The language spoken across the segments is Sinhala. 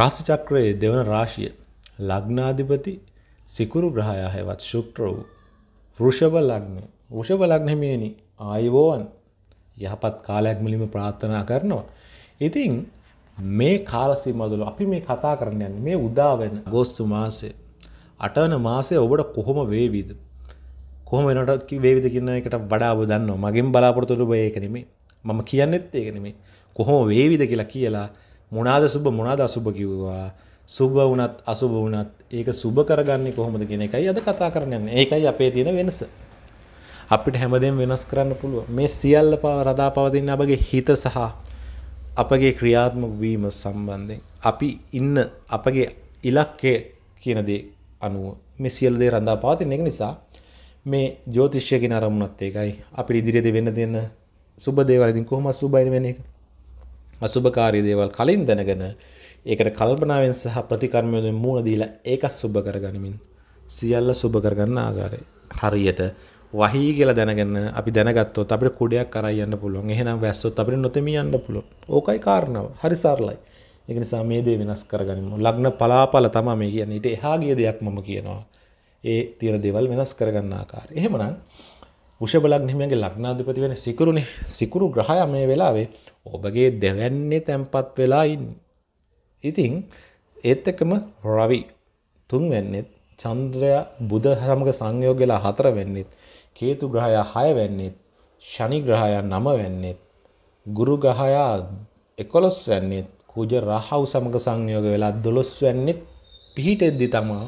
රාශි චක්‍රයේ දෙවන රාශිය ලග්නාධිපති සිකුරු ග්‍රහයා හෙවත් ශුක්‍ර වූ වෘෂභ ලග්නය වෘෂභ ලග්නමේනි ආයුබෝවන් යහපත් කාලයක් මිලිම ප්‍රාර්ථනා කරනවා. ඉතින් මේ කාලසිමදුල අපි මේ කතා කරනයන් මේ උදාවෙන ගෝස්තු මාසය අටවන මාසය ඔබට කොහොම වේවිද. කොහොම වෙනට වේවිද කියන්න එකට වඩා බදන්න මගින් බලාපොරතුරු බය එකනෙමේ මම කියන්නෙත් ඒකනෙමේ කොහොම වේවිද කියලා කියලා මොනාද සුබ මොනාද අසුබ කිව්වා සුබ වුණත් අසුබ වුණත් ඒක සුබ කරගන්නේ කොහොමද කියන එකයි අද කතා කරන්න යන්නේ. ඒකයි අපේ තියෙන වෙනස. අපිට හැමදේම වෙනස් කරන්න පුළුවන්. මේ සියල්ල රඳා පවතින අපගේ හිත සහ අපගේ ක්‍රියාත්මක වීම සම්බන්ධයෙන් අපි ඉන්න අපගේ ඉලක්කය කියන දේ අනුව මේ සියලු දේ රඳා පවතින එක නිසා මේ ජ්‍යොතිෂය කියන අරමුණත් ඒකයි අපිට ඉදිරියේදී වෙන්න දෙන සුබ දේවල් ඉතින් කොහොමද සුබයින වෙන්නේ අසුභකාරී දේවල් කලින් දැනගෙන ඒකට කල්පනාවෙන් සහ ප්‍රතිකර්මයෙන් මූණ දීලා ඒකත් සුබ කරගනිමින් සියල්ල සුබ කරගන්න ආකාරය. හරියට වහී කියලා දැනගෙන අපි දැනගත්තොත් අපිට කුඩයක් කරා යන්න පුළුවන්. එහෙනම් වැස්සොත් අපිට නොතෙමී යන්න පුළුවන්. ඕකයි කාරණාව. හරි සරලයි. ඒක නිසා මේ දේ වෙනස් කරගනිමු. ලග්න පලාපල තමයි මේ කියන්නේ. ඊට එහා ගිය දෙයක් මම කියනවා. ඒ තියෙන දේවල් වෙනස් කරගන්න ආකාරය. එහෙමනම් වෘෂභ ලග්නහිමියන්ගේ ලග්නාධිපති වෙන සිකුරුනේ සිකුරු ග්‍රහයා මේ වෙලාවේ ඔබගේ දෙවැන්නේ තැම්පත් වෙලා ඉන්නේ. ඉතින් ඒත් එක්කම රවි තුන් වෙන්නේත් චන්ද්‍රයා බුධ සමග සංයෝග වෙලා හතර වෙන්නේත් කේතු ග්‍රහයා 6 වෙන්නේත් ශනි ග්‍රහයා 9 වෙන්නේත් ගුරු ග්‍රහයා 11 වෙන්නේත් කුජ රාහු සමග සංයෝග වෙලා 12 වෙන්නේත් පිහිටෙද්දි තමයි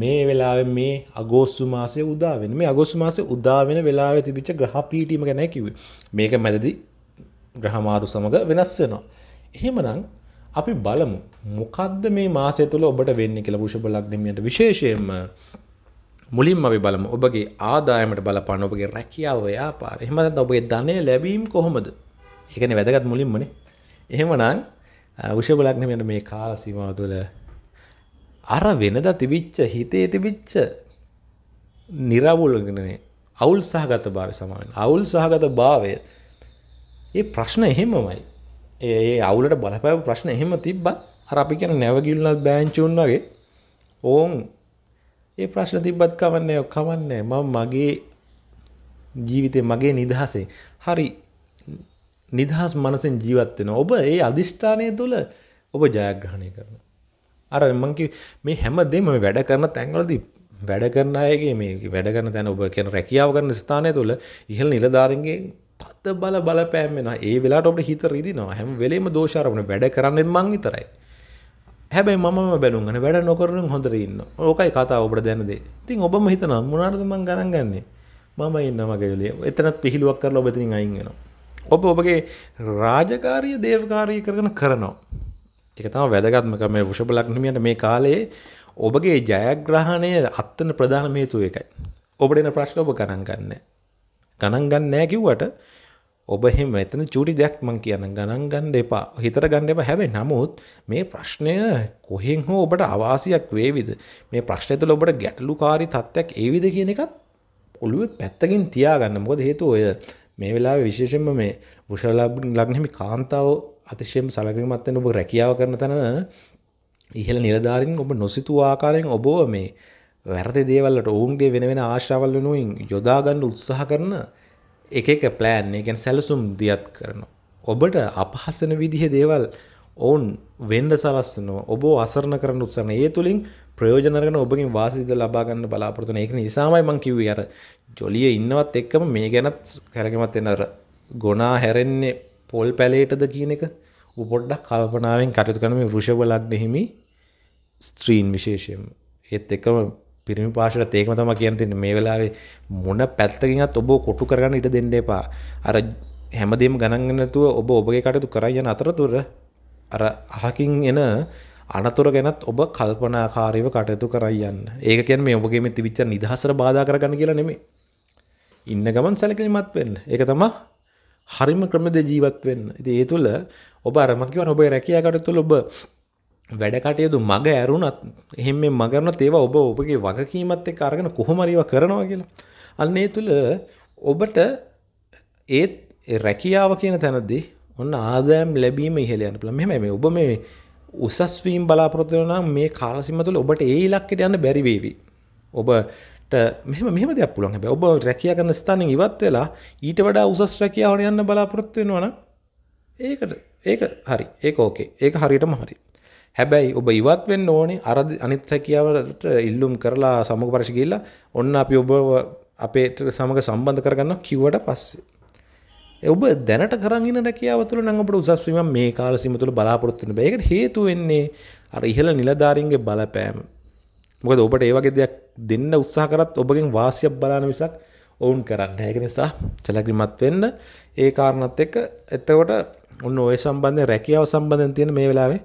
මේ වෙලාවේ මේ අගෝස්තු මාසයේ උදා වෙන මේ අගෝස්තු මාසයේ උදා වෙන වෙලාවේ තිබිච්ච ග්‍රහ පීඨීම ගැන කිව්වේ. මේක මැදදී ග්‍රහ මාරු සමග වෙනස් වෙනවා. එහෙමනම් අපි බලමු මොකද්ද මේ මාසය තුළ ඔබට වෙන්නේ කියලා වෘෂභ ලග්නමියට විශේෂයෙන්ම මුලින්ම අපි බලමු ඔබගේ ආදායමට බලපාන ඔබගේ රැකියාව ව්‍යාපාරය. එහෙම නැත්නම් ඔබගේ ධනය ලැබීම කොහොමද? ඒකනේ වැදගත් මුලින්මනේ. එහෙමනම් වෘෂභ ලග්නමියට මේ කාල සීමාව තුළ අර වෙනද තිබිච්ච හිතේ තිබිච්ච නිරවුල්ගනේ අවුල් සහගත භාවය සමාවෙන් අවුල් සහගත භාවය ඒ ප්‍රශ්න එහෙමමයි ඒ අවුලට බලපෑව ප්‍රශ්න එහෙම තිබ්බත් අර අපි කියන නැවගිල්ලත් බෑංචුන් වගේ ඕන් ඒ ප්‍රශ්න තිබ්බත් කවන්නේ කවන්නේ මම මගේ ජීවිතේ මගේ නිදහසේ හරි නිදහස් මනසෙන් ජීවත් වෙනවා ඔබ ඒ අදිෂ්ඨානය තුළ ඔබ ජයග්‍රහණය කරනවා අර මංකි මේ හැමදේම වැඩ කරන තැන්වලදී වැඩ කරන අයගේ මේ වැඩ කරන තැන ඔබ කියන රැකියාව කරන ස්ථානය තුළ ඉහළ නිලධාරීන්ගේ පත බල බලපෑම් වෙනවා. ඒ වෙලාවට ඔබට හිත රිදිනවා. හැම වෙලෙම දෝෂාරෝපණ වැඩ කරන්නේ මං විතරයි. හැබැයි මමම බැලුම් ගන්න වැඩ නොකරන හොඳට ඉන්න. ඕකයි කතාව ඔබට දැන දේ. ඉතින් ඔබම හිතනවා මොනවාටද මං ගණන් ගන්නේ? මම ඉන්න මගේ වෙලේ. එතනත් පිහිලුවක් කරලා ඔබ එතනින් අයින් වෙනවා. ඔබ ඔබගේ රාජකාරිය දේවකාරිය කරගෙන කරනවා. එක තම වැදගත්මක මේ වෘෂභ ලග්නමියන්ට මේ කාලයේ ඔබගේ ජයග්‍රහණය අත්තන ප්‍රධාන හේතුව එකයි. ඔබට එන ප්‍රශ්න ඔබ ගණන් ගන්න. ගණන් ගන්න නැහැ කිව්වට ඔබ එහෙම මෙතන චූටි දෙයක් මම කියන ගණන් ගන්න එපා. හිතට ගන්න එපා. හැබැයි නමුත් මේ ප්‍රශ්නය කොහෙන් හෝ ඔබට අවාසියක් වේවිද? මේ ප්‍රශ්නය තුළ ඔබට ගැටලුකාරී තත්ත්වයක් ඒවිද කියන එකත් ඔළුවේ පැත්තකින් තියාගන්න. මොකද හේතුව ඔය මේ වෙලාවේ විශේෂයෙන්ම මේ වෘෂභ ලග්නෙහි කාන්තාවෝ අතිශයම සලකිරීමත් වෙන ඔබ රැකියාව කරන තැන ඉහළ නිලධාරීන් ඔබ නොසිතූ ආකාරයෙන් ඔබව මේ වැරදි දේවල් වලට ඔවුන්ගේ වෙන වෙන ආශාවල් වෙනුවෙන් යොදා ගන්න උත්සාහ කරන එක එක ප්ලෑන් ඒ කියන්නේ සැලසුම් දියත් කරනවා. ඔබට අපහාස වෙන විදිහේ දේවල් ඔවුන් වෙන්න සලස්නවා. ඔබව අසරණ කරන්න උත්සාහ කරන. ඒ තුලින් ප්‍රයෝජන අරගෙන ඔබගෙන් වාසිද ලබා ගන්න බලාපොරොත්තු වෙන. ඒක නිසාමයි මම කිව්වේ අර ජොලිය ඉන්නවත් එක්කම මේ ගැනත් කරගෙමත් වෙන අර ගොනා හැරෙන්නේ පොල් පැලේටද කියන එක උපොඩ්ඩක් කල්පනාවෙන් කටයුතු කරන මේ වෘෂභලක් නෙහිමි ස්ත්‍රීන් විශේෂයෙන් ඒත් එකම පිරිමි පාශට ඒකම තම කියන තින්න මේ වෙලාවේ මොන පැත්තකින්ත් ඔබ කොටු කරගන්න ඉට දෙන්න එපා අර හැමදේම ගණන්ගන්නතුව ඔබ ඔබගේ කටයුතු කරයන අතරතුර අර අහකින් එන අනතුර ගැනත් ඔබ කල්පනාකාරීව කටයුතු කරයන්න ඒක කියැන මේ ඔබගේ මෙති විච්ච නිදහසර බාධ කරගන්න කියලා නෙමේ ඉන්න ගමන් සැලකිලිමත් වෙන්න ඒ තමා හරිම ක්‍රමද ජීවත් වෙන්න ඉති ඒ තුළ ඔබ අරමකිව ඔබ රැකයාකට තුළ ඔබ වැඩකටයුතු මග ඇරුණත් එහෙම මේ මගරන තේවා ඔබ ඔබගේ වගකීමත් එක් අරගෙන කොහොමරිව කරනවා කියලා අන්න ඒ තුළ ඔබට ඒත් රැකියාව කියන තැනදී ඔන්න ආදෑම් ලැබීම ඉහළ යන පළ මෙම මේ ඔබ මේ උසස්වීම් බලාපොරොත්තු වෙනවා මේ කාලසිම තුළ ඔබට ඒ ඉලක්කයට යන්න බැරි වේවි ඔබ මෙහම මෙහම දෙයක් පුළුවන් හැබැයි ඔබ රැකියා කරන ස්ථානෙන් ඉවත් වෙලා ඊට වඩා උසස් රැකියාවට යන්න බලාපොරොත්තු වෙනවා නම් ඒකට ඒක හරි ඒක ඕකේ ඒක හරියටම හරි හැබැයි ඔබ ඉවත් වෙන්න ඕනේ අර අනිත් රැකියාවට ඉල්ලුම් කරලා සමුග පරිශ ගිහිල්ලා ඔන්න අපි ඔබ අපේ සමග සම්බන්ධ කරගන්නවා කිව්වට පස්සේ ඔබ දැනට කරගෙන රැකියාව තුළ නම් අපට උසස් වීම මේ කාල සීම තුළ බලාපොරොත්තු වෙන්න බෑ. ඒකට හේතු වෙන්නේ අර ඉහළ නිලධාරීන්ගේ බලපෑම. මොකද ඔබට ඒ වගේ දෙයක් දෙන්න උත්සාහ කරත් ඔබගෙන් වාසියක් බලන මිසක් ඔවුන් කරන්න ඒක නිසා සැලකිලිමත් වෙන්න ඒ කාරණත් එක්ක එතකොට ඔන්න ඔය සම්බන්ධයෙන් රැකියාව සම්බන්ධයෙන් තියෙන මේ වෙලාවේ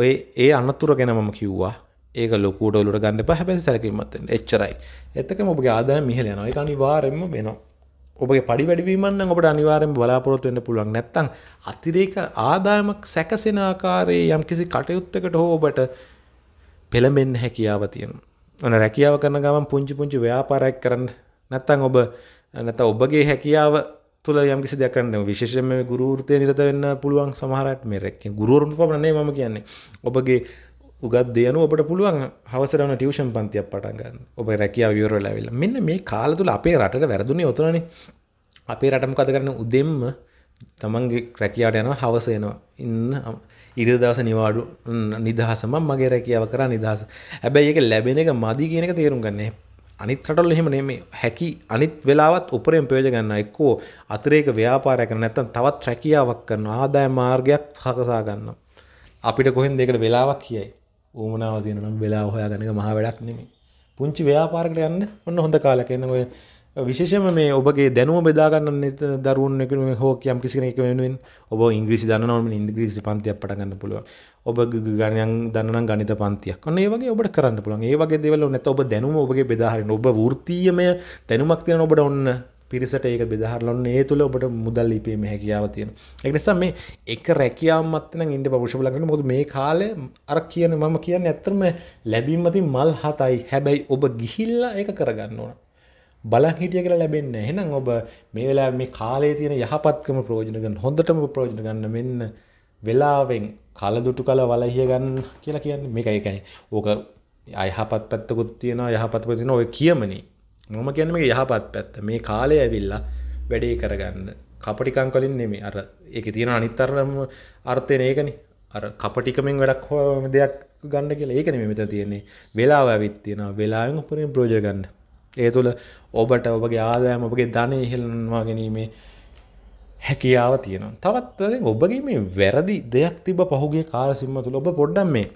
ඔය ඒ අනතුර ගැන මම කිව්වා ඒක ලොකුට ඔලුට ගන්න එපා හැබැයි සැලකිලිමත් වෙන්න එච්චරයි එතකම ඔබගේ ආදායම ඉහළ යනවා ඒක අනිවාර්යෙන්ම වෙනවා ඔබගේ පඩි වැඩි වීමක් නම් ඔබට අනිවාර්යෙන්ම බලාපොරොත්තු වෙන්න පුළුවන් නැත්නම් අතිරේක ආදායමක් සැකසෙන ආකාරයේ යම්කිසි කටයුත්තකට හෝ ඔබට පෙළඹෙන්න හැකියාව තියෙනවා. ඔන්න රැකියාව කරන ගමන් පුංචි පුංචි ව්‍යාපාරයක් කරන්න නැත්නම් ඔබ නැත්නම් ඔබගේ හැකියාව තුල යම්කිසි දෙයක් කරන්න විශේෂයෙන්ම මේ ගුරු වෘත්තිය නිරත වෙන්න පුළුවන් සමහර අයට මේ රැකිය ගුරුවරුන් පමණ නෙවෙයි මම කියන්නේ. ඔබගේ උගත් දේ අනුව ඔබට පුළුවන් හවසට යන ටියුෂන් පන්තියක් පටන් ගන්න. ඔබ රැකියාව ඉවර වෙලා ආවිල්ලා. මෙන්න මේ කාලය තුල අපේ රටට වැරදුනේ ඔතනනේ. අපේ රට මොකද කරන්නේ උදෙන්ම තමන්ගේ රැකියාවට යනවා හවස එනවා. ඉන්න ඉරි දවස නිවාඩු නිදහසම මගේ රැකියාව කර නිදහස හැබැයි එක ලැබෙන එක මදි කියනක තේරුම් ගන්නේ අනිත් රටල් එහෙම නෙමේ හැකි අනිත් වෙලාවත් උපරෙන් ප්‍රයෝජ ගන්න එක්කෝ අතරේක ව්‍යාපාරය කරන නැත්තම් තවත් රැකියාවක් කරන ආදාය මාර්ගයක් හකසා ගන්න අපිට කොහෙන් දෙකට වෙලාවක් කියයි ඌමනාව තියෙන නම් වෙලා හොයා ගන්නක මහ වැඩක් නෙමේ පුංචි ව්‍යාපාරකට යන්න ඔන්න හොඳ කාලයක් එන්න ඔය විශේෂම මේ ඔබගේ දැනුව බෙදාගන්න දරුවන් එක හෝ යම් කිසින එක වෙනුවෙන් ඔබ ඉංග්‍රීසි දන්නවම ඉන්දග්‍රීසි පන්තියක් පටගන්න පුළුව ඔබ ගණයන් දන්න ගනිත පන්තියක් ඔන්න ඒවගේ ඔබට කරන්න පුළන් ඒවගේ දෙවල නැත ඔබ දැනුම ඔබගේ බෙදාහරෙන ඔබ වෘත්තීයමය දැනුමක් තියෙන ඔබට ඔන්න පිරිසට ඒක බෙදහරලන්න ඒ තුළ ඔබට මුදල් ලිපීම හැකියාව තියෙන එනිසා මේ එක රැකියාමත්න ඉන්ඩ පවෂලගෙන මුොද මේ කාලය අර කියන මම කියන්න ඇත්තරම ලැබීමති මල් හතයි හැබැයි ඔබ ගිහිල්ලා ඒ කරගන්න ඕන බලන් හිටිය කියලා ලැබෙන්නේ එහෙනම් ඔබ මේ වෙලාවේ මේ කාලයේ තියෙන යහපත්කම ප්‍රයෝජන ගන්න හොඳටම ප්‍රයෝජන ගන්න මෙන්න වෙලාවෙන් කලදුටු කල වලහිය ගන්න කියලා කියන්නේ මේක ඒකයි ඕක යහපත් පැත්තකුත් තියෙනවා යහපත් පැත්ත තියෙනවා ඔය කියමනේ මම කියන්නේ මේක යහපත් පැත්ත මේ කාලය ඇවිල්ලා වැඩේ කරගන්න කපටිකම් වලින් නෙමෙයි අර ඒකේ තියෙන අනිත්තරම අර්ථයනේ ඒකනේ අර කපටිකමෙන් වැඩක් හො දෙයක් ගන්න කියලා ඒක නෙමෙයි මෙතන තියෙන්නේ වෙලාව ඇවිත් තියෙනවා වෙලාවෙන් උපරිම ප්‍රයෝජන ගන්න ඒ තුළ ඔබට ඔබගේ ආදායම ඔබගේ ධනය ඉහළනවා ගැනීමේ හැකියාව තියෙනවා. තවත් ඔබගේ මේ වැරදි දෙයක් තිබ පහුගේ කාලසිම්ම තුළ ඔබ පොඩ්ඩම් මේ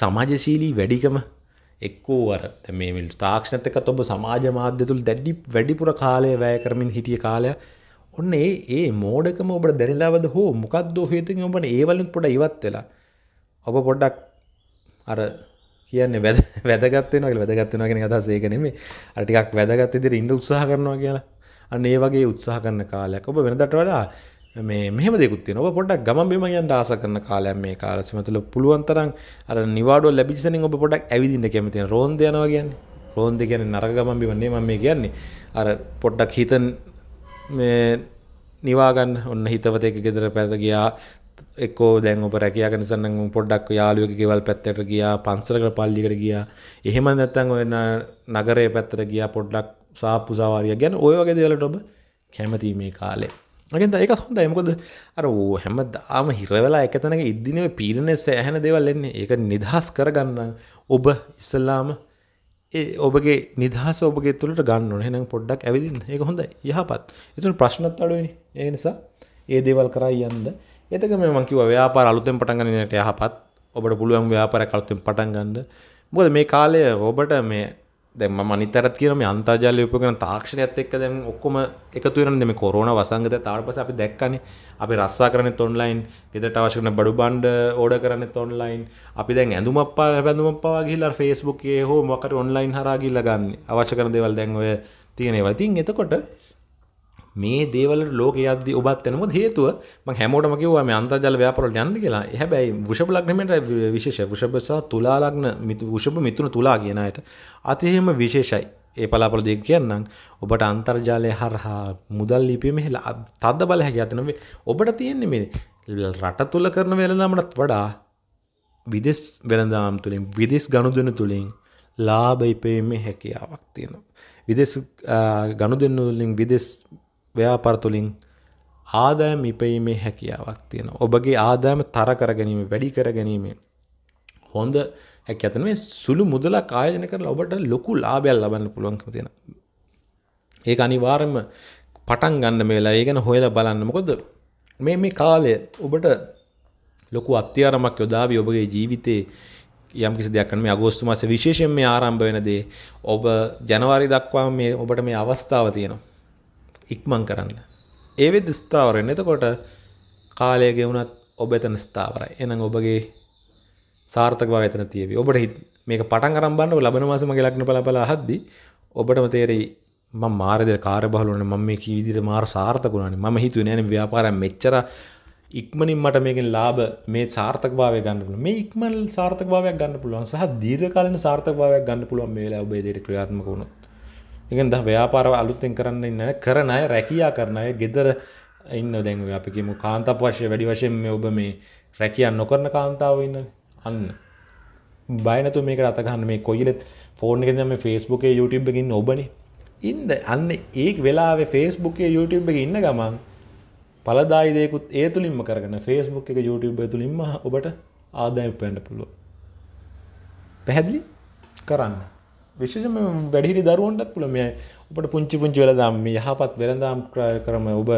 සමාජශීලී වැඩිකම එක්කෝවර මේ තාක්ෂණත එකත් ඔබ සමාජ මාධ්‍ය තුළ දැඩි වැඩිපුර කාලය වැය කරමින් හිටිය කාලය ඔන්න ඒ ඒ මෝඩකම ඔබට දැනිලාවද හෝ මොකක්දෝ හේතුන් ඔබට ඒවලින් පොඩ ඉවත් වෙලා ඔබ පොඩ්ඩක් අර කියන්නේ වැද වැදගත්වෙන කියල වැදගත්වෙන කෙන කතා සේකනෙම අටිකක් වැදගත් ඉදිරි ඉන්ඩ උත්සාහ කරනවා කියලා අන්න ඒ වගේ උත්සාහ කරන කාලයක් ඔබ වෙනදට වඩා මේ මෙහම දෙකුත්තින ඔබ පොඩක් ගමන් බිම යන්න ආස කරන කාලයක් මේ කාලසිමතුල පුළුවන් තරම් අර නිවාඩෝ ලැබිසනින් ඔබ පොඩක් ඇවිදින්න කැමති රෝන්ද යනවා කියන්නේ රෝන්ද කියන්නේ නරක ගමන් බිමන්නේ මම මේ කියන්නේ අර පොඩ්ඩක් හිතන් මේ නිවාගන්න ඔන්න හිතවතෙක් ගෙදර පැත ගියා එක්කෝ දැන් ඔබ රැකයා කනිසන්න පොඩ්ඩක් යාලුවක ගෙවල් පැත්තට ගියා පන්සරකට පල්ලිකට ගියා එහෙම නැත්තන් ඔන්න නගරය පැත්තර ගියා පොඩ්ඩක් සාපපුසාවාරිය ගැන ඔය වගේ දෙවලට ඔබ කැමති මේ කාලේ ගෙන් ඒක හොඳ එමකොද අර ඕ හැම දාම හිරවෙලා එකතනක ඉදදිනව පීරණ සෑහැන දෙවල් එන්නේ ඒක නිදහස් කරගන්න ඔබ ඉස්සල්ලාම ඒ ඔබගේ නිදහස ඔබගේ තුළට ගන්න හෙනම් පොඩ්ඩක් ඇවිදින්න ඒක හොඳ යහපත් එතුළ ප්‍රශ්නත් අඩුවනි ඒ නිසා ඒ දේවල් කරයි යන්ද එතක මේ මංකිව ව්‍යාපාර අලුතෙන් පටන් ගන්නට යහපත් ඔබට පුළුවන් ව්‍යාපාරයක් අලුතෙන් පටන් ගන්න. මොකද මේ කාලය ඔබට මේ දැන් මම අනිතරත් කියන මේ අන්තර්ජාලය උපයෝගන තාක්ෂණයත් එක්ක දැන් ඔක්කොම එකතු වෙනනේ මේ කොරෝනා වසංගතය ඊට පස්සේ අපි දැක්කනේ අපි රස්සා කරන්නේත් ඔන්ලයින් ගෙදරට අවශ්‍ය කරන බඩු බණ්ඩ ඕඩර් කරන්නේත් ඔන්ලයින් අපි දැන් ඇඳුමක් පාන බැඳුමක් පවා ගිහිල්ලා Facebook එකේ හෝ මොකක් හරි ඔන්ලයින් හරහා ගිහිල්ලා ගන්න අවශ්‍ය කරන දේවල් දැන් ඔය තියෙනවා. ඉතින් එතකොට මේ දේවල් ලෝක යද්දි ඔබත් යනමුත් හේතුව මම හැමෝටම කිව්වා මේ අන්තර්ජාල ව්‍යාපාර වලට යන්න කියලා. හැබැයි වෘෂභ ලග්නෙමෙන්ට විශේෂ වෘෂභ සහ තුලා ලග්න වෘෂභ මිතුන තුලා කියන අයට අතිහෙම විශේෂයි. ඒ පලාපල දෙක කියන්නම් ඔබට අන්තර්ජාලය හරහා මුදල් ලිපීමේ තද්ද බල හැකියාවක් තියෙනවා. ඔබට තියෙන්නේ මේ රට තුල කරන වෙළඳාමකට වඩා විදෙස් වෙළඳාම් තුලින් විදෙස් ගනුදෙනු තුලින් ලාභ ඉපීමේ හැකියාවක් තියෙනවා. විදෙස් ගනුදෙනු වලින් විදෙස් ව්‍යාපාර තුලින් ආදායම් ඉපීමේ හැකියාවක් තියෙනවා. ඔබගේ ආදායම තර කර ගැනීම, වැඩි කර ගැනීම හොඳ හැකියාවක් තියෙනවා. මේ සුළු මුදලක් ආයෝජනය කරලා ඔබට ලොකු ලාභයක් ලබන්න පුළුවන්කම තියෙනවා. ඒක අනිවාර්යයෙන්ම පටන් ගන්න මේ වෙලාව. ඒ ගැන හොයලා බලන්න. මොකද මේ මේ කාලය ඔබට ලොකු අත්‍යයාරමක් යොදාවී ඔබගේ ජීවිතේ යම් කිසි දෙයක් මේ අගෝස්තු මාසේ විශේෂයෙන් මේ ආරම්භ වෙන දේ ඔබ ජනවාරි දක්වා මේ ඔබට මේ අවස්ථාව තියෙනවා ඉක්මං කරන්න. ඒවෙ දුස්ථාවරෙන් එතකොට කාලය ගෙවුණත් ඔබ එතන ස්ථාවරයි එනම් ඔබගේ සාර්ථක බව එතන තියෙවි. ඔබට මේක පටන් අරන් බලන්න ලබන මාසෙම ගලක්න පළපළ අහද්දි ඔබටම තේරෙයි මම මාර විදිහට කාර්යබහුල වුණා මම මේ කී විදිහට මාර සාර්ථක වුණානේ මම හිතුවේ නෑනේ ව්‍යාපාරයෙන් මෙච්චර ඉක්මනින් මට මේකෙන් ලාභ මේ සාර්ථකභාවය ගන්න පුළුවන් මේ ඉක්මන සාර්ථකභාවයක් ගන්න පුළුවන් සහ දීර්ඝ කාලීන සාර්ථකභාවයක් ගන්න පුළුවන් මේ වෙලාව ඔබේ දෙයට ක්‍රියාත්මක වුණොත් එකන් ද ව්‍යාපාරව අලුත්තෙන් කරන්න ඉන්න කරන අය රැකයා කරන අය ගෙදර ඉන්න දැන් අපිකිම කාන්තප වශය වැඩි වශයෙන් මේ ඔබ මේ රැකියන් නොකරන කාන්තාව ඉන්න අන්න බයනතු මේක අතගන්න මේ කොයිලෙත් ෆෝර්න් එක මේ ෆස්බුකේ යුටබ් එකින් ඔබන ඉන්ද අන්න ඒක වෙලාවේ ෆේස්බුකේ යුටබ් එක ඉන්න ගමන් පලදායිදයකුත් ඒ තුළින්ම කරගන ෆේස්බුක් එක යුටබ් තුළින්ම ඔබට ආදාය පෑඩ පුළුව පැහැදිලි කරන්න විශෂම වැඩිහිරි දරුවන්ටත් පුළ මේ ඔබට පුංචි පුංචි වෙලදාම් මේ යහපත් වෙළඳම් කරම ඔබ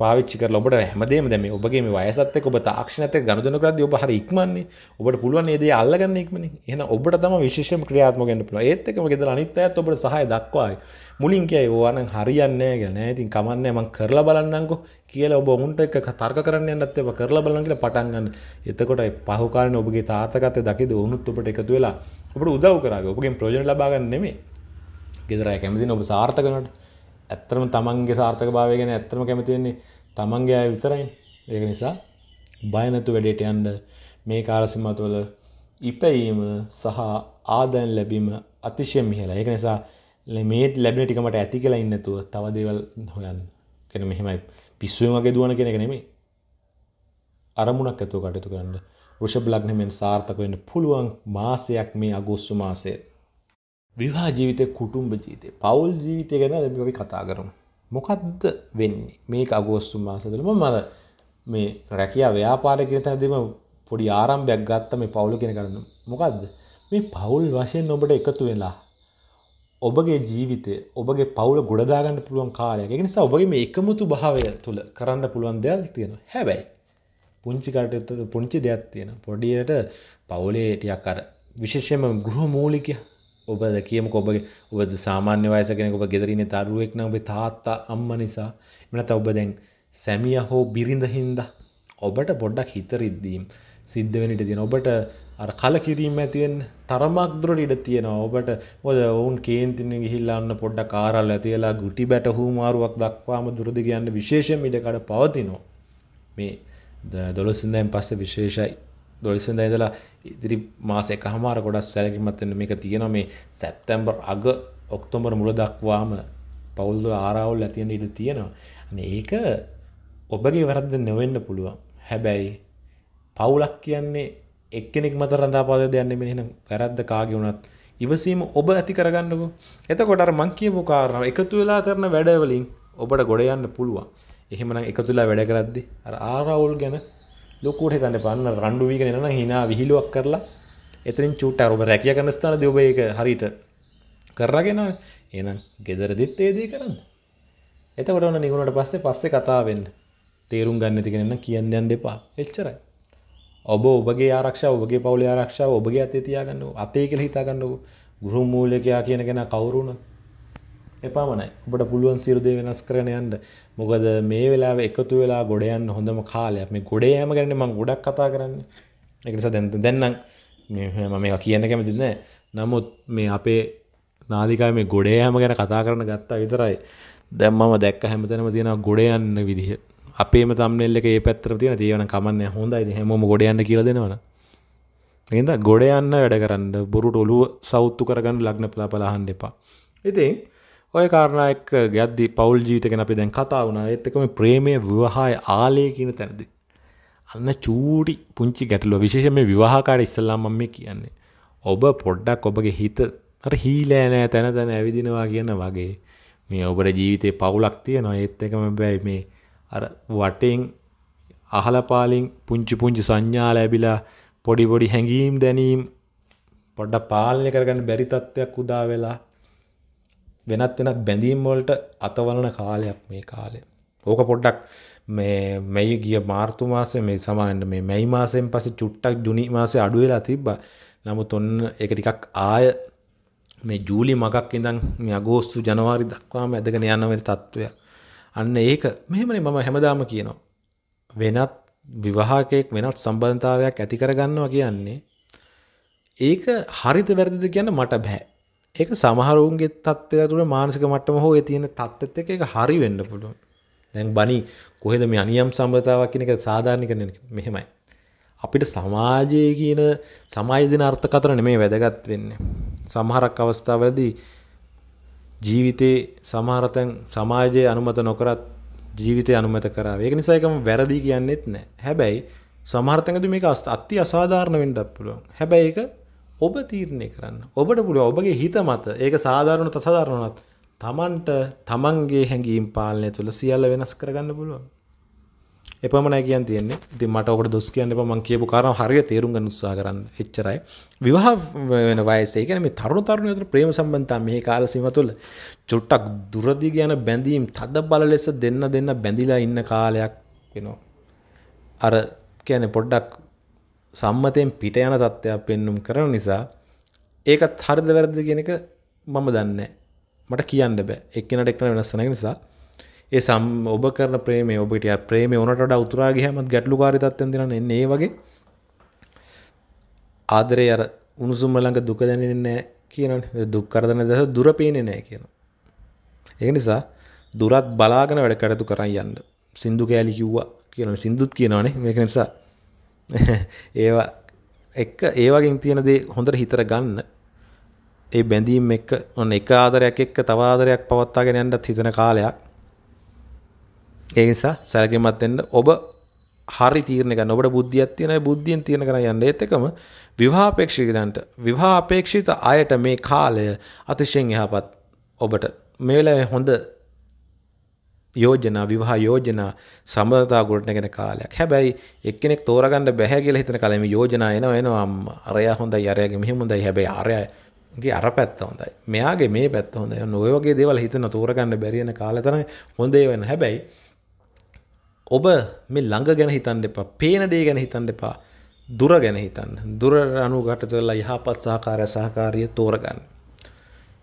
පාවිච්චි කර ඔබට හැමදේම දැම ඔබගේ වයසත්තක ඔබ තාක්ෂණත ගණදන කරද ඔබ හරි ඉක්මන්නේ ඔබට පුළුවන් ඒදේ අල්ලගන්න ඉක්මන එන ඔබට තම විශෂම ක්‍රියාත්මගෙන්න්න පුළ ඒත්තකම ගෙද අනිත් ඇත් ඔබට සහය දක්වායි මුලින් කියයි ඕන හරියන්නේ ගැන ඉතින් කමන්නේ මං කරලා බලන්නංකෝ කියල ඔබ මුන්ට එක තර්ක කරන්න යන්නත් එව කරලා බලන්ගට පටන්ගන්න එතකොට පහුකාරන ඔබගේ තාතකත දකිද ඔනුත් ඔබට එකතු වෙලා ඔබට උදව් කරාව ඔබගේ ප්‍රෝජන ලබාගන්න නෙමේ ගෙදරය කැමතින ඔබ සාර්ථකනට ඇත්තරම තමන්ගේ සාර්ථක භාවය ගැන ඇත්තරම කැමතිවෙන්නේ තමන්ගේ අය විතරයි ඒක නිසා බයනැතු වැඩේට යන්න මේ කාලසිමතුවල ඉපැයීම සහ ආදැන් ලැබීම අතිශය මිහලා ඒක නිසා මේත් ලැබෙන ටිකමට ඇති කියලා ඉන්නතුව තව දේවල් හොයන්න කෙන මෙහෙමයි පිස්සුවගේ දුවන කෙනෙක නෙමේ අරමුණක් ඇතුව කටයුතු කරන්න ෘෂභ ලග්න මෙන් සාර්ථක වෙන්න පුළුවන් මාසයක් මේ අගෝස්තු මාසය. විවාහ ජීවිතේ කුටුම්බ ජීවිතේ පවුල් ජීවිතය ගැන අපි කතා කරමු. මොකද්ද වෙන්නේ? මේක අගෝස්තු මාසය තුළ මම මේ රැකියා ව්‍යාපාර කියන තැනදීම පොඩි ආරම්භයක් ගත්ත මේ පවුල කියන කරන මොකද්ද? මේ පවුල් වශයෙන් ඔබට එකතු වෙලා ඔබගේ ජීවිතය ඔබගේ පවුල ගොඩදාගන්න පුළුවන් කාලයක් එක නිසා ඔබගේ මේ එකමුතු භාවය තුළ කරන්න පුළුවන් දෙයක් තියෙනවා හැබැයි පුංචි කාටයුත්ත පුංචි දෙයක් තියෙන පොඩියට පවුලේටයක් අර විශේෂයම ගෘහ මූලිකය ඔබද කියමක ඔබගේ ඔබද සාමාන්‍ය වයස කෙනෙක ඔබ ගෙදරන තරුවෙක් නම් ඔබේ තාත්තා අම්ම නිසා එමනත ඔබ දැන් සැමිය හෝ බිරිඳ හින්දා ඔබට පොඩ්ඩක් හිතරිද්දීම් සිද්ධ වෙනට තියෙන ඔබට අර කල කිරීම ඇතියෙන් තරමක් දුරට ඉඩ තියෙනවා ඔබට මොද ඔවුන් කේන්තින ගිහිල්ලන්න පොඩ්ඩ කාරල් ඇතිලා ගුටි බැට හූමාරුවක් දක්වාම දුරදි කියන්න විශේෂම ඉඩකට පවතිනවා මේ දොළොස්සඳයින් පස්ස විශේෂයි දොළොස්සඳ ඉඳලා ඉදිරි මාස එකහමාර ගොඩක් සැලකිලිමත් වෙන්න මේක තියෙනවා මේ සැප්තැම්බර් අග ඔක්තෝබර් මුල දක්වාම පවුල් වල ආරවුල් ඇති වෙන්න ඉඩ තියෙනවා. අනේ ඒක ඔබගේ වැරද්ද නොවෙන්න පුළුවන්. හැබැයි පවුලක් කියන්නේ එක්කෙනෙක් මත රඳාපවතින දෙයක් නෙමෙයි. එහෙනම් වැරද්ද කාගේ වුණත් ඉවසීම ඔබ ඇති කරගන්නකෝ. එතකොට අර මං කියපු කාරණා එකතු වෙලා කරන වැඩවලින් ඔබට ගොඩ යන්න පුළුවන්. එහෙමනම් එකතුලා වැඩ කරද්දි අර ආරවුල් ගැන ලොකුට හිතන්න පන්න රණ්ඩු වීගෙන එනවා නම් hina විහිළුවක් කරලා එතනින් චූට් අර ඔබ රැකියා කරන ස්ථානදී ඔබ ඒක හරියට කරගෙන එහෙනම් gederදිත් ඒ දේ කරන්න. එතකොට ඔන්න නිකුණට පස්සේ පස්සේ කතා වෙන්න. තේරුම් ගන්න ඉතිගෙන නම් කියන්න යන්න එපා. එච්චරයි. ඔබ ඔබගේ ආරක්ෂාව ඔබගේ පවුලේ ආරක්ෂාව ඔබගේ අතේ තියාගන්න ඕ. අතේ කියලා හිතාගන්න ඕ. ගෘහ මූලිකයා කියන කෙනා කවුරුණා එපාමනයි ඔබට පුළුවන් සිරුදේ වෙනස් කරන යන්න මොකද මේ වෙලා එකතු වෙලා ගොඩයන්න හොඳම කාලයක් මේ ගොඩේ යම ගැන මං ගොඩක් කතා කරන්න එකනිසා දැන්ත දැන්නම් මෙම මේ කියන්න කැමතින්න නමුත් මේ අපේ නාදිකා මේ ගොඩේ යම ගැන කතා කරන ගත්තා විතරයි දැම්මම දැක්ක හැමතැනම තියෙන ගොඩයන්න විදිහ අපේම තම්නෙල්ල එක ඒ පැත්තර තියෙන තියෙන කමන්න හොඳයි හැමෝම ගොඩයන්න කියල දෙනවන එද ගොඩයන්න වැඩ කරන්න බොරුට ඔලුව සෞත්තු කරගන්න ලග්න පලා පලාහන් දෙපා ඉතින් ඔය කාරණයක් ගැද්දි පවල් ජීවිතගෙන අපි දැන් කතා වුණා එත්තකම ප්‍රේමය විවාහය ආලය කියන තැනද. අන්න චූඩි පුංචි ගැටලුව විශේෂම විවාහකාර ඉස්සල්ලාම් මම කියන්නේ. ඔබ පොඩ්ඩක් ඔබගේ හිත අර හීලෑනෑ තැන තැන ඇවිදිනවා කියන වගේ මේ ඔබට ජීවිතේ පවුලක් තියෙනවා ඒත් එකම බැයි මේ අර වටෙන් අහලපාලින් පුංචි පුංචි සංඥා ලැබිලා පොඩි පොඩි හැඟීම් දැනීම් පොඩ්ඩක් පාලනය කරගන්න බැරි තත්ත්වයක් උදා වෙලා වෙනත් වෙනත් බැඳීම් වලට අතවලන කාලයක් මේ කාලය. ඕක පොඩ්ඩක් මේ මෙයි ගිය මාර්තු මාසේ මේ සමාන්න මේ මැයි මාසයෙන් පස්සේ චුට්ටක් ජුනි මාසේ අඩු වෙලා තිබ්බා. නමුත් ඔන්න ඒක ටිකක් ආය මේ ජූලි මගක් ඉඳන් මේ අගෝස්තු ජනවාරි දක්වාම ඇදගෙන යන වෙන තත්ත්වයක්. අන්න ඒක මෙහෙමනේ මම හැමදාම කියනවා. වෙනත් විවාහකයෙක් වෙනත් සම්බන්ධතාවයක් ඇති කරගන්නවා කියන්නේ ඒක හරිද වැරදිද කියන්න මට බෑ. ඒක සමහරුන්ගේ තත්ත්වය තුළ මානසික මට්ටම හෝ ඒ තියෙන තත්ත්වෙත් එක්ක ඒක හරි වෙන්න පුළුවන්. දැන් බණි කොහෙද මේ අනියම් සම්බන්ධතාවක් කියන එක සාධාරණීකරණය මෙහෙමයි. අපිට සමාජයේ කියන සමාජ දෙන අර්ථකථන නෙමෙයි වැදගත් වෙන්නේ. සමහරක් අවස්ථාවලදී ජීවිතේ සමහරතෙන් සමාජයේ අනුමත නොකරත් ජීවිතය අනුමත කරා. ඒක නිසා ඒකම වැරදි කියන්නෙත් නැහැ. හැබැයි සමහරතෙන්දී මේක අති අසාධාරණ වෙන්නත් පුළුවන්. හැබැයි ඒක ඔබ තීරණය කරන්න ඔබට පුළුව ඔබගේ හිත මත ඒක සාධාරණ තසාධාරණත් තමන්ට තමන්ගේ හැඟීම් පාලනය තුළ සියල්ල වෙනස් කරගන්න පුළුවන් එපමනයි කියන් තියන්නේ ති මට ඔකට දොස් කියන්න මං කියපු කාරම හරිය තේරුම් ගනුත්සා කරන්න එච්චරයි විවාහ වෙන වයසේකන මේ තරුණ තරුණ තුර ප්‍රේම සම්බන්තා මේ කාල සිම තුළ චුට්ටක් දුරදි ගැන බැඳීම් තද බල ලෙස දෙන්න දෙන්න බැඳිලා ඉන්න කාලයක් වෙනවා අර කියන පොඩ්ඩක් සම්මතයෙන් පිට යන තත්ත්වයක් පෙන්නුම් කරන නිසා ඒකත් හරිද වැරදිද කියන එක මම දන්නේ මට කියන්න බෑ එක්කෙනාට එක්කෙනා වෙනස් වෙන නිසා ඒ සම් ඔබ කරන ප්‍රේමය ඔබට යා ප්‍රේමය උනට වඩා උතුරා ගියාමත් ගැටලුකාරී තත්ත්වෙන් දෙනන එන්නේ ඒ වගේ ආදරේ අර උණුසුම ළඟ දුක දැනෙන්නේ නැහැ කියනවනේ දුක් කරදර දැස දුර පේන්නේ නැහැ කියනවා ඒක නිසා දුරත් බලාගෙන වැඩ කටයුතු කරන් යන්න සින්දු කෑලි කිව්වා කියනවා සින්දුත් කියනවනේ මේක නිසා ඒවා එක්ක ඒ වගේ තියෙන දේ හොඳට හිතර ගන්න ඒ බැඳීම් එක්ක ඔන්න එක ආදරයක් එක්ක තව ආදරයක් පවත්වාගෙන යන්නත් හිතන කාලයක් ඒ නිසා සැලකිලිමත් වෙන්න ඔබ හරි තීරණ ගන්න ඔබට බුද්ධියක් තියෙනයි බුද්ධියෙන් තියෙන කරන් යන්න ඒත් එකම විවාහාපේක්ෂිතයන්ට විවාහාපේක්ෂිත අයට මේ කාලය අතිශයින් යහපත් ඔබට මේ වෙලාවේ හොඳ යෝජනා විවාහ යෝජනා සමඳතා ගොඩනගෙන කාලයක් හැබැයි එක්කෙනෙක් තෝරගන්න බැහැ කියලා හිතන කලම යෝජනා එනවා එනවා අරයා හොඳයි අරයාගේ මෙහෙම හොඳයි හැබැයි අරයාගේ අර පැත්ත හොඳයි මෙයාගේ මේ පැත්ත හොඳයි ඔය වගේ දේවල් හිතන තෝරගන්න බැරි වෙන කාලය තමයි හොඳ ඒවා වෙන හැබැයි ඔබ මේ ළඟ ගැන හිතන්න එපා පේන දේ ගැන හිතන්න එපා දුර ගැන හිතන්න දුර අනුගතවලා යහපත් සහකාරය සහකාරිය තෝරගන්න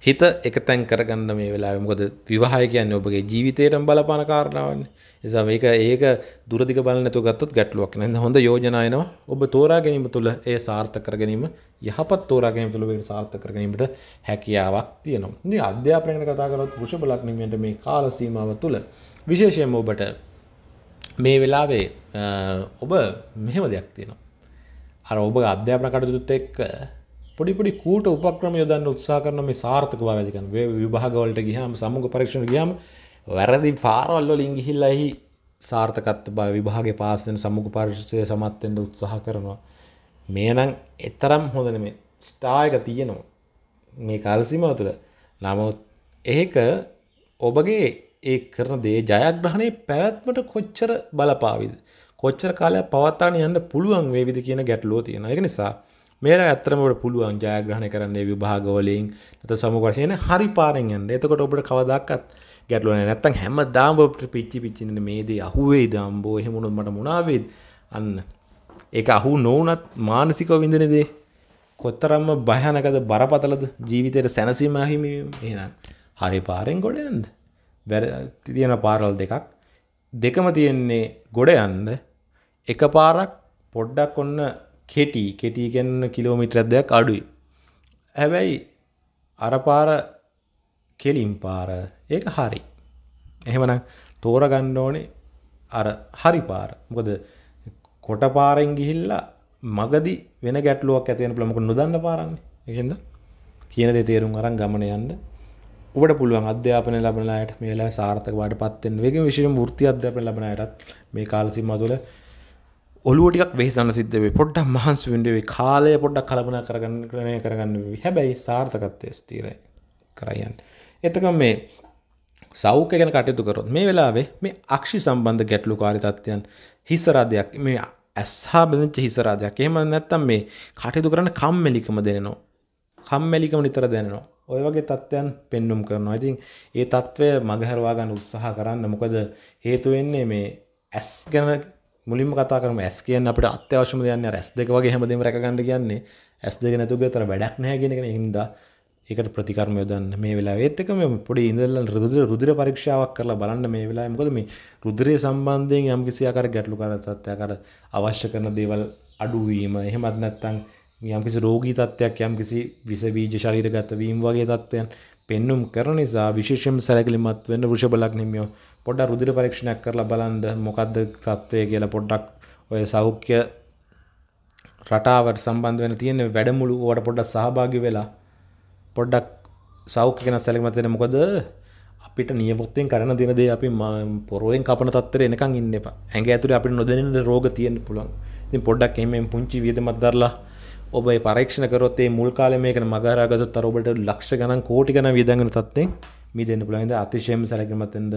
හිත එකතැන් කරගන්න මේ වෙලාවේ මොකද විවාහය කියන්නේ ඔබගේ ජීවිතයටම බලපාන කාරණාවන්නේ. නිසා මේක ඒක දුරදිග බලන්න නැතුව ගත්තොත් ගැටලුවක් නේද? හොඳ යෝජනා එනවා. ඔබ තෝරා ගැනීම තුළ ඒ සාර්ථක කර ගැනීම යහපත් තෝරා ගැනීම තුළ මේක සාර්ථක කර ගැනීමට හැකියාවක් තියෙනවා. ඉතින් අධ්‍යාපනය ගැන කතා කරොත් වෘෂභ ලග්නෙට මේ කාල සීමාව තුළ විශේෂයෙන්ම ඔබට මේ වෙලාවේ ඔබ මෙහෙම දෙයක් තියෙනවා. අර ඔබ අධ්‍යාපන කටයුතුත් එක්ක පොඩිපොඩි කූට උපක්‍රම යොදන්න උත්සා කරන මේ සාර්ථක භාවදිකන් විභාගවලට ගිහාම සමුග පරීක්ෂණ ගියම් වැරදි පාරවල්වල ඉංගිහිල්ලහි සාර්ථකත් බා විභාග පාසන සමුග පරිශෂය සමත්වෙන්ට උත්සාහ කරනවා මේනම් එතරම් හොඳන මේ ස්ථායක තියෙනවා මේ කල්සිමව තුළ නමුත් ඒක ඔබගේ ඒ කරන දේ ජයග්‍රහණය පැවැත්මට කොච්චර බලපාවිද කොච්චර කාලයක් පවත්තාන යන්න පුළුවන් වේවිද කියන ගැටලෝ තියෙන එක නිසා මේලා ඇත්තටම ඔබට පුළුවන් ජයග්‍රහණය කරන්න මේ විභාග වලින් නැත්නම් සමුහ වශයෙන් හරි පාරෙන් යන්න. එතකොට ඔබට කවදාකවත් ගැටලුව නැහැ. නැත්තම් හැමදාම ඔබට පිච්චි පිච්චි ඉන්න මේ දේ අහුවේද අම්බෝ එහෙම වුණොත් මට මොනාවේද? අන්න. ඒක අහු නොවුනත් මානසිකව විඳින දේ කොතරම්ම භයානකද බරපතලද ජීවිතේට සැනසීම අහිමි එහෙනම් හරි පාරෙන් ගොඩ යන්න. තියෙන පාරවල් දෙකක්. දෙකම තියෙන්නේ ගොඩ යන්න. එක පාරක් පොඩ්ඩක් ඔන්න කෙටි කෙටීගැන්න කිලෝමිටරක් දෙයක් අඩුයි හැබැයි අරපාර කෙලින් පාර ඒක හරි එහෙමන තෝර ගණ්ඩෝනේ අර හරි පාර මොකද කොට පාරෙන් ගිහිල්ලා මගදි වෙන ගැටලුවක් ඇතිවෙන පළමක නොදන්න පාරන්නේ එකද කියන දෙ තේරුම් අරන් ගමන යන්න ඔබට පුළුවන් අධ්‍යාපන ලබනලායට මේලා සාර්ථක වාට පත්වෙන් වගේ විශෂම ෘති අධ්‍යාපන ලබනයටත් මේ කාලසිම් මතුළ ඔලුවටික් වෙහිසන්න සිද්ධවේ පොඩ්ඩක් මහන්ස වඩේ කාලය පොඩ්ඩක් කලපන කරගන්න කරනය කරගන්න හැබැයි සාර්ථකත්වය ස්තීරය කරයන්. එතකම් මේ සෞඛ ගැන කටයුතු කරොත් මේ වෙලාවේ මේ අක්ෂි සම්බන්ධ ගැටලු කාරිතත්වයන් හිස්සරාධයක් මේ ඇස්හා බිච හිසරාධයක් එම නැත්තම් මේ කටයුතු කරන කම්මැලිකම දෙනවා. කම්මැලිකම නිතර දෙනවා. ඔය වගේ තත්ත්වයන් පෙන්නුම් කරනවා ඉතින් ඒ තත්ත්වය මගහැරවාගන්න උත්සාහ කරන්න මොකද හේතුවෙන්නේ මේ ඇස් ගැන මුලින්ම කතා කරම ඇස් කියන්න අපට අත්‍යවශ්‍යම දයන්න ඇස් දෙක වගේ හැමදීම රැකගන්න කියන්නේ ඇස් දෙක නැතුව තර වැඩක් නැහැ කියෙනෙන හින්ද ඒකට ප්‍රතිකර්මය දන්න මේ වෙලා ඒත්තක මේ පොඩි ඉඳල්ල රුදුර රුදුර පරීක්ෂාවක් කරලා බලන්න මේ වෙලා මොකද මේ රුදුරේ සම්බන්ධයෙන් යම් කිසියාකර ගැටලු කරතත්වය කර අවශ්‍ය කරන දේවල් අඩුවීම එහෙමත් නැත්තං යම්කිසි රෝගී තත්ත්වයක් යම්කිසි විසබීජ ශරීර ගතවීම් වගේ තත්ත්වයන් පෙන්නුම් කරන නිසා විශේෂම සැලකිලිමත් වෙන්න වෘෂභ ලග්නමියෝ පොඩ රුදිර පරීක්ෂණයක් කරලා බලන්ද මොකක්ද තත්ත්වය කියලා පොඩ්ඩක් ඔය සෞඛ්‍ය රටාවට සම්බන්ධ වෙන තියෙන වැඩමුළු ඕවට පොඩ්ඩක් සහභාගි වෙලා පොඩ්ඩක් සෞඛ්‍ය කෙන සැලීමත් වෙන මොකද අපිට නියමුත්තෙන් කරන දින දේ අපි පොරුවෙන් කපන තත්තර එනකන් ඉන්න එපා ඇඟ ඇතුළේ අපිට නොදැනෙන රෝග තියෙන්න පුළුවන් ඉතින් පොඩ්ඩක් එහෙම පුංචි වියදමක් දරලා ඔබ පරීක්ෂණ කරොත් මේ මුල් කාලේ මේකන මගහරා ගත්තොත් අර ඔබට ලක්ෂ ගණන් කෝටි ගණන් වියදම් වෙන තත්ත්වෙන් මිදන්න පුළන්ද අතිශයම සැලකිමතෙන්ද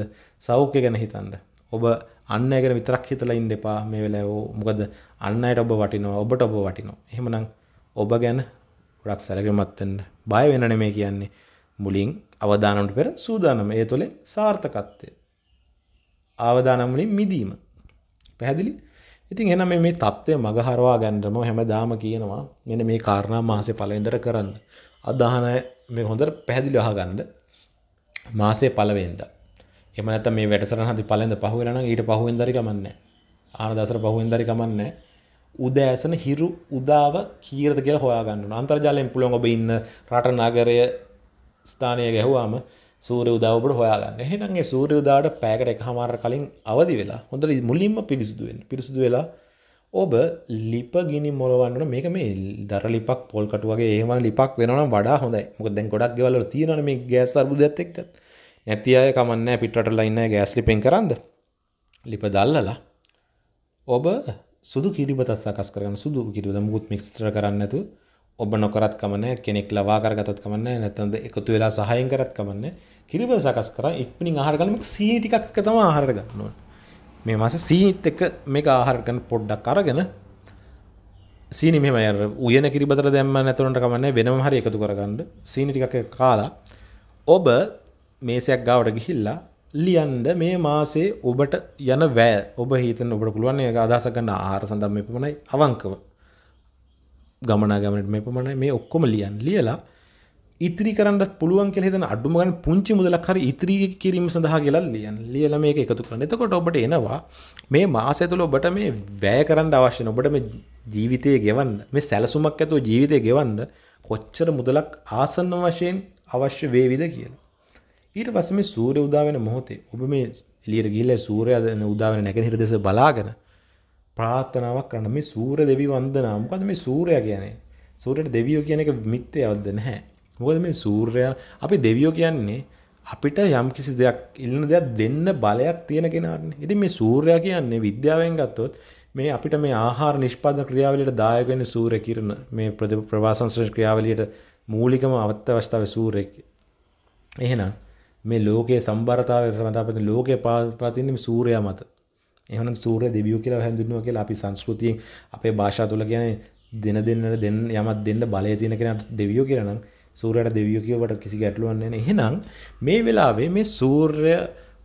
සෞඛ්‍ය ගැන හිතන්ද. ඔබ අන්න ගැන විතරක් හිතලා ඉන්න එපා මේ වෙලා ඕ මොකද අන්නයට ඔබ වටිනවා ඔබට ඔබ වටිනවා. එහෙමනම් ඔබ ගැන ගොඩක් සැලකිමත්වෙන්න බය වෙන නෙමේ කියන්නේ මුලින් අවදානමට පෙර සූදානම ඒ තුළේ සාර්ථකත්වය. ආවදානම්ලින් මිදීම. පැහැදිලි? ඉතින් එහෙනම් මේ தත්ත්වය මගහරවා ගන්නම හැමදාම කියනවා මෙන්න මේ කාරණා මාසේ පළවෙනිදර කරන්න. අදහන මේ හොඳට පැහැදිලි අහගන්න. මාසේ පළවෙනිද. එහෙම නැත්නම් මේ වැඩසටහන හදි පළවෙනිද පහුවෙලා නම් ඊට පහුවෙන්ද හරි කමන්නේ නැහැ. ආන දවසට පහුවෙන්ද හරි කමන්නේ නැහැ. උදෑසන හිරු උදාව කීරද කියලා හොයාගන්න ඕන. අන්තර්ජාලයෙන් පුළුවන් ඔබ ඉන්න රට නගරය ස්ථානය ගැහුවාම සූර්ය උදාව ඔබට හොයාගන්න. එහෙනම් ඒ සූර්ය උදාවට පැයකට එකමාර කලින් අවදි වෙලා හොඳට මුලින්ම පිරිසුදු වෙන්න. පිරිසුදු වෙලා ඔබ ලිප ගිනි මොලවන්න මේක මේ දර ලිපක් පොල්කට වගේ ඒම ලිපක් වෙනනම් වඩා හොඳයි මොක දැන් ගොඩක් ගෙවල තියෙන මේ ගෑස් අර්බුදයක්ත් එක්ක නැති අය කමන්න පිටට ලයින්න ගෑස් ලිපෙන් කරන්න ලිප දල්ලලා ඔබ සුදු කිරිබතත් සකස් කරන සුදු කිරිබත මුකුත් මික්ස්ත්‍ර කරන්නතු ඔබ නොකරත් කමන කෙනෙක් ලවා කරගතත් කමන්න නැතන්ද එකතු වෙලා සහයෙන් කරත් කමන්න කිරිබ සකස් කර ඉක්මනි ආහරගලම සීටිකක් එකතම ආහරගන්නවා මේ මස සීනිත් එක මේ ආහරකන පොඩ්ඩක් අරගෙන සීනි මෙම උයන කිරිබතර දැම්ම නැතුරට කමන්නේ වෙනම හරි එකතු කරගන්න සීනිටික කාලා ඔබ මේසයක් ගාවට ගිහිල්ලා ලියන්ඩ මේ මාසේ ඔබට යන වෑ ඔබ හිතන ඔබට පුළුවන් ඒ අදහසගන්න ආර සඳම් මෙපමණයි අවංකව ගමනා ගමනට මෙපමණයි මේ ඔක්කොම ලියන් ලියලා ඉතිරි කරන්න පුළුවන් කෙහෙදන අඩුමගන් පුංචි මුදලක් හරි ඉතිරි කිරීම සඳහා කියලා ලියන් ලියල මේක එකතු කරන එතකොට ඔබට එනවා මේ මාසය තුළ ඔබට මේ වැය කරන්න අවශ්‍ය ඔබට මේ ජීවිතය ගෙවන්න මේ සැලසුමක් ඇතුව ජීවිතය ගෙවන්න කොච්චර මුදලක් ආසන්න වශයෙන් අවශ්‍ය වේවිද කියලා. ඊට පස්ස මේ සූරය උදාවෙන මොහොතේ ඔබ මේ එලියට ගිල්ල සූරයදන උදාවෙන නැගෙනහිර දෙස බලාගෙන ප්‍රාර්ථනාවක් කරන්න මේ සූර දෙවි වන්දනාමකද මේ සූරය කියන්නේ සූරයට දෙවියෝ කියන එක මිත්තේ අවද නැහැ මොකද මේ සූර්යයා අපි දෙවියෝ කියන්නේ අපිට යම් කිසි දෙයක් ඉල්ලන දෙයක් දෙන්න බලයක් තියෙන කෙනාටනේ. ඉතින් මේ සූර්යයා කියන්නේ විද්‍යාවෙන් ගත්තොත් මේ අපිට මේ ආහාර නිෂ්පාදන ක්‍රියාවලියට දායක වෙන සූර්ය කිරණ මේ ප්‍රවාසංශ්ලේෂ ක්‍රියාවලියට මූලිකම අවස්ථාවේ සූර්යය. එහෙනම් මේ ලෝකයේ සම්බරතාවය සමතාපතින් ලෝකයේ පාතින්නේ මේ සූර්යයා මත. එහෙනම් සූර්ය දෙවියෝ කියලා හැඳින්වුවා කියලා අපි සංස්කෘතියෙන් අපේ භාෂාව තුළ කියන්නේ දෙන දෙන්නට දෙන්න යමක් දෙන්න බලය තියෙන කෙනාට දෙවියෝ කියලා නම් සූරයට දෙවියෝ කියවට කිසි ගැටලුවන්නේ නැහැ. එහෙනම් මේ වෙලාවේ මේ සූර්ය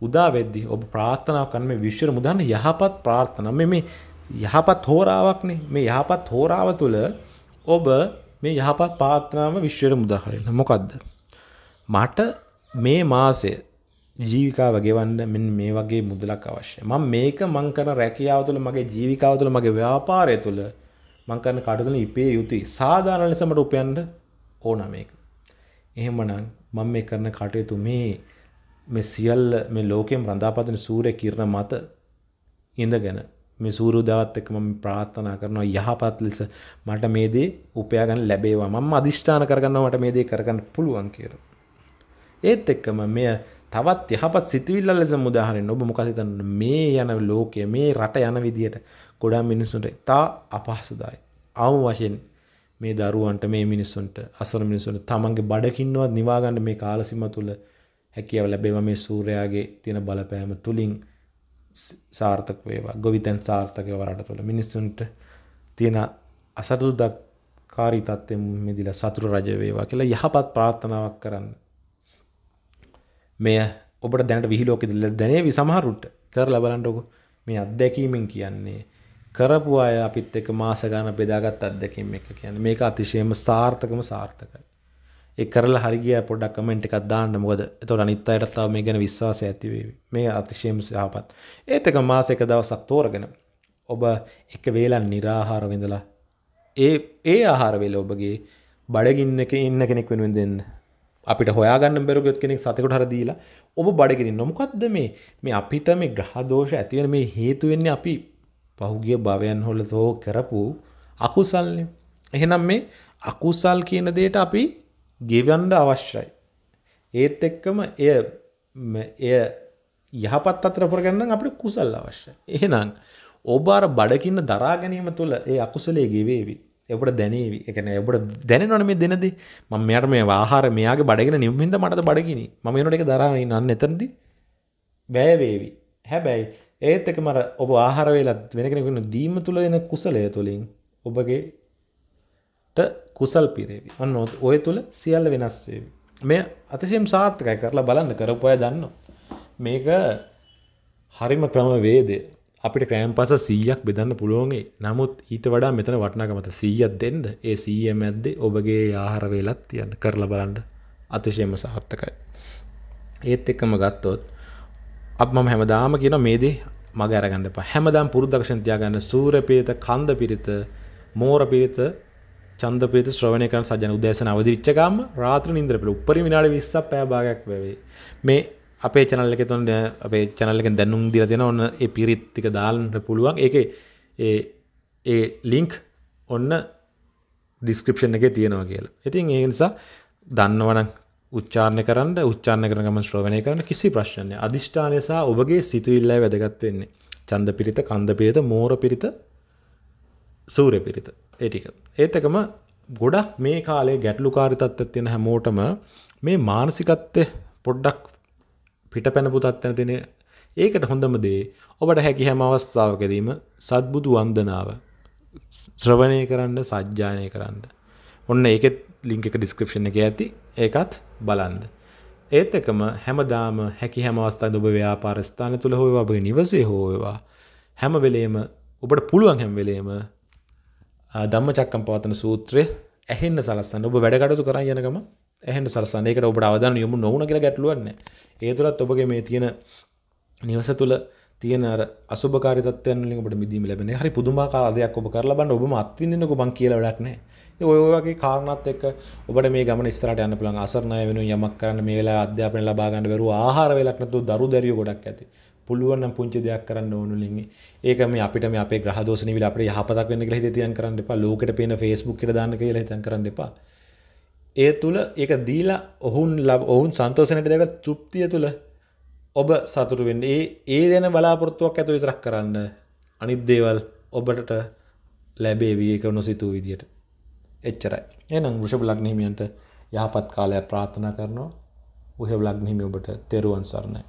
උදා වෙද්දී ඔබ ප්‍රාර්ථනා කරන මේ විශ්වර මුදන්න යහපත් ප්‍රාර්ථනා මේ මේ යහපත් හෝරාවක්නේ. මේ යහපත් හෝරාව තුළ ඔබ මේ යහපත් ප්‍රාර්ථනාම විශ්වර මුදාහරින්න. මොකද්ද? මට මේ මාසය ජීවිකාව ගෙවන්න මෙන්න මේ වගේ මුදලක් අවශ්‍යයි. මම මේක මං කරන රැකියාව තුළ මගේ ජීවිකාව තුළ මගේ ව්‍යාපාරය තුළ මං කරන කටයුතු වලින් ඉපේ යුතුයි. සාධාරණ ලෙස මට උපයන්න ඕන මේක. එහෙමනම් මම මේ කරන කටයුතු මේ මේ සියල්ල මේ ලෝකෙම රඳාපතන සූර්ය කිරණ මත ඉඳගෙන මේ සූරුදාවත් එක්ක මම ප්‍රාර්ථනා කරනවා යහපත් ලෙස මට මේ දේ උපයා ගන්න ලැබේවා මම අදිෂ්ඨාන කරගන්නවා මට මේ දේ කරගන්න පුළුවන් කියලා. ඒත් එක්කම මෙය තවත් යහපත් සිතවිල්ල ලෙස උදාහරණයක් ඔබ මොකද හිතන්නේ මේ යන ලෝකය මේ රට යන විදියට ගොඩාක් මිනිස්සුන්ට තා අපහසුදායි. ආම වශයෙන් මේ දරුවන්ට මේ මිනිස්සුන්ට අසර මිනිසුන්ට තමන්ගේ බඩකින්නවත් නිවාගන්න මේ කාලසිම තුළ හැකියව ලැබේම මේ සූරයාගේ තියෙන බලපෑම තුළින් සාර්ථක වේවා ගොවිතැන් සාර්ථකව රට තුළ මිනිස්සුන්ට තියෙන අසතු දක්කාරී තත්ත්වය මෙදිල සතුරු රජ වේවා කියලා යහපත් ප්‍රාර්ථනාවක් කරන්න මෙය ඔබට දැනට විහිලෝකෙදල දැනේ වි සමහරුට කර ලබලන්ටකු මේ අත්දැකීමෙන් කියන්නේ කරපු අය අපිත් එක මාස ගන්න බෙදාගත් අත්දැකීම් එක කියන්නේ මේක අතිශයම සාර්ථකම සාර්ථකයි. ඒ කරලා හරි ගියා පොඩ්ඩක් කමෙන්ට් එකක් දාන්න මොකද එතකොට අනිත් අයටත් තව මේ ගැන විශ්වාසය ඇති වේවි. මේ අතිශයම යහපත්. ඒත් එක මාස එක දවසක් තෝරගෙන ඔබ එක වේලක් निराහාර විඳලා ඒ ඒ ආහාර වේල ඔබගේ බඩගින්නක ඉන්න කෙනෙක් වෙනුවෙන් දෙන්න. අපිට හොයාගන්න බැරුගත් කෙනෙක් සතෙකුට හර දීලා ඔබ බඩගිනින්න මොකද්ද මේ මේ අපිට මේ ග්‍රහ දෝෂ ඇති වෙන මේ හේතු වෙන්නේ අපි පහුගිය භවයන් හොල තෝ කරපු අකුසල්නේ. එහෙනම් මේ අකුසල් කියන දේට අපි ගෙවන්න අවශ්‍යයි. ඒත් එක්කම එය එය යහපත් අතර පුරගන්න අපිට කුසල් අවශ්‍යයි. එහෙනම් ඔබ අර බඩකින්න දරා ගැනීම තුළ ඒ අකුසලයේ ගෙවේවි. එපට දැනේවි එකන එබට දැනවන මේ දෙනදී මම මෙයට මේ වාහාර මෙයාගේ බඩගෙන නිම්මින්ද මටද බඩගිනි ම නට එක දරන්න අන්න එතරදි බෑවේවි හැබැයි ඒත් එක මර ඔබ ආහාර වෙලත් වෙන කෙනෙකුන දීම තුළ එන කුසලය තුළින් ඔබගේට කුසල් පිරේවි අන්න ඔය තුළ සියල්ල වෙනස්සේ මේ අතිශයම් සාත්කය කරලා බලන්න කරපොය දන්න මේක හරිම ක්‍රම වේදේ අපිට ක්‍රෑම් පස සීයක් බෙදන්න පුළුවන්ගේ නමුත් ඊට වඩා මෙතන වටනාකමත සීයත් දෙන්න ඒ සීය මැද්දේ ඔබගේ ආහාරවේලත් යන්න කරලා බලන්ඩ අතිශයම සාර්ථකයි ඒත් එක්කම ගත්තොත් අප මම හැමදාම කියන මේ දේ මග අරගන්න එපා. හැමදාම පුරුද්දක්ෂණ තියාගන්න සූර්යපීත, කන්ද පිරිත, මෝර පිරිත, චන්ද පිරිත ශ්‍රවණය කරන සජන උදෑසන අවදි වෙච්ච ගාම රාත්‍රී නිින්දර පිළ උපරිම විනාඩි 20ක් පැය භාගයක් වැවේ. මේ අපේ චැනල් එකේ තොන්න අපේ චැනල් එකෙන් දැනුම් දීලා තියෙනවා ඔන්න ඒ පිරිත් ටික දාන්න පුළුවන්. ඒකේ ඒ ඒ ලින්ක් ඔන්න ඩිස්ක්‍රිප්ෂන් එකේ තියෙනවා කියලා. ඉතින් ඒ නිසා දන්නවනම් උච්චාරණය කරන්න උච්චාරණ කරන ගමන් ශ්‍රවණය කරන කිසි ප්‍රශ්නයක් නෑ. අදිෂ්ඨානය සහ ඔබගේ සිතුවිල්ලයි වැදගත් වෙන්නේ. ඡන්ද පිරිත, කන්ද පිරිත, මෝර පිරිත, සූර්ය පිරිත. ඒ ටික. ඒත් එකම ගොඩක් මේ කාලේ ගැටලුකාරී තත්ත්වයක් තියෙන හැමෝටම මේ මානසිකත්වය පොඩ්ඩක් පිටපැනපු තත්ත්වෙන දෙන ඒකට හොඳම දේ ඔබට හැකි හැම අවස්ථාවකදීම සත්බුදු වන්දනාව ශ්‍රවණය කරන්න සජ්ජායනය කරන්න. ඔන්න ඒකෙත් ලින්ක් එක ඩිස්ක්‍රිප්ෂන් එකේ ඇති ඒකත් බලන්ද. ඒත් එකම හැමදාම හැකි හැමවස්ථා ඔබ ව්‍යාපාර ස්ථාන තුළ හෝවා ඔබගේ නිවසේ හෝවා හැම වෙලේම ඔබට පුළුවන් හැම වෙලේම ධම්ම චක්කම් පවතන සූත්‍රය ඇහෙන්න සලස්සන්න ඔබ වැඩකටතු කරන්න යනකම ඇහෙන්ට සලසන්න එකට ඔබට අවධාන යොමු නොවන කියලා ගැටලුවන්න ඒ තුළත් ඔබගේ මේ තියෙන නිවස තුළ තියෙන අර අසුභකාරී තත්ත්වයන් වලින් ඔබට මිදීම ලැබෙන. හරි පුදුමාකාර අධයක් ඔබ කරලා බලන්න ඔබම අත්විඳින්නකෝ මං කියලා වැඩක් නැහැ. ඔයගේ කාරණත් එක් ඔබට මේ ගම ස්රට යන්න පුළන් අසරණය වෙන යමක් කරන්න මේ වෙලා අධ්‍යාපන ලබාගන්න බැරු ආහාර වෙලක්නතු දරු දැරිය ගොඩක් ඇති පුළුවන් පුංචි දෙයක් කරන්න ඕනු ලින්ග ඒක මේ අපිට මේ අපේ ග්‍රහදෝසන විල අපට යහපතක් වෙන්න කියලා හිතතියන් කරන්න එපා ලෝකට පේන ෆේස්බුක් එකට දාන්න කියලා හිතන් කරන්න එපා ඒ තුළ ඒක දීලා ඔහුන් ලබ ඔවුන් සන්තෝෂණයට දැක තෘප්තිය තුළ ඔබ සතුට වෙන්න ඒ ඒ දෙන බලාපොරොත්තුවක් ඇතු විතරක් කරන්න අනිත් දේවල් ඔබට ලැබේ වියක නොසිතූ විදියට එච්චරයි. එහෙනම් වෘෂභ ලග්න හිමියන්ට යහපත් කාලයක් ප්‍රාර්ථනා කරනවා. වෘෂභ ලග්න හිමි ඔබට තෙරුවන් සරණයි.